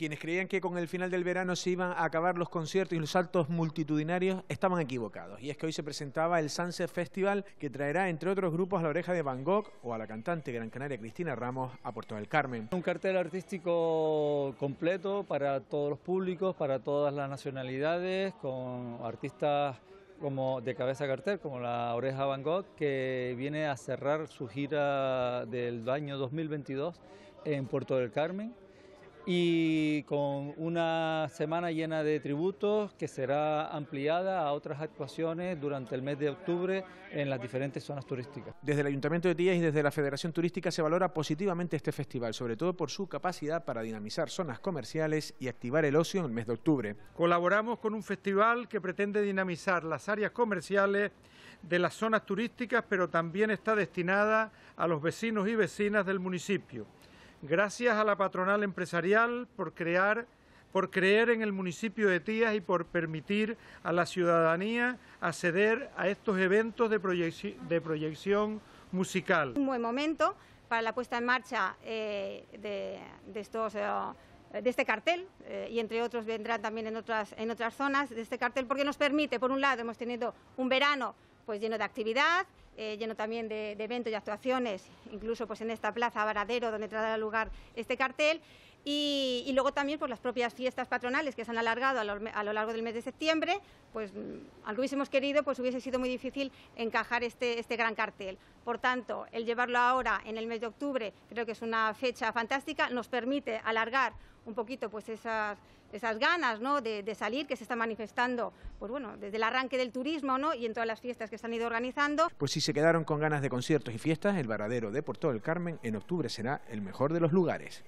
quienes creían que con el final del verano se iban a acabar los conciertos y los saltos multitudinarios estaban equivocados. Y es que hoy se presentaba el Sunset Festival que traerá, entre otros grupos, a la oreja de Van Gogh o a la cantante gran canaria Cristina Ramos a Puerto del Carmen. Un cartel artístico completo para todos los públicos, para todas las nacionalidades, con artistas como de cabeza cartel, como la Oreja Van Gogh, que viene a cerrar su gira del año 2022 en Puerto del Carmen y con una semana llena de tributos que será ampliada a otras actuaciones durante el mes de octubre en las diferentes zonas turísticas. Desde el Ayuntamiento de Tías y desde la Federación Turística se valora positivamente este festival, sobre todo por su capacidad para dinamizar zonas comerciales y activar el ocio en el mes de octubre. Colaboramos con un festival que pretende dinamizar las áreas comerciales de las zonas turísticas, pero también está destinada a los vecinos y vecinas del municipio. Gracias a la patronal empresarial por crear por creer en el municipio de Tías y por permitir a la ciudadanía acceder a estos eventos de, proyección musical. Un buen momento para la puesta en marcha eh, eh, de, este cartel eh, y entre otros vendrán también en otras, en otras zonas de este cartel porque nos permite, por un lado, hemos tenido un verano pues lleno de actividad, eh, lleno también de, eventos y actuaciones, incluso pues en esta plaza Varadero donde tendrá lugar este cartel. Y, luego también por pues, las propias fiestas patronales que se han alargado a lo, largo del mes de septiembre, pues que mm, hubiésemos querido, pues hubiese sido muy difícil encajar este, este gran cartel. Por tanto, el llevarlo ahora en el mes de octubre creo que es una fecha fantástica, nos permite alargar un poquito pues esas, ganas de, salir que se está manifestando pues bueno, desde el arranque del turismo y en todas las fiestas que se han ido organizando. Pues si se quedaron con ganas de conciertos y fiestas, el Varadero de Porto del Carmen en octubre será el mejor de los lugares.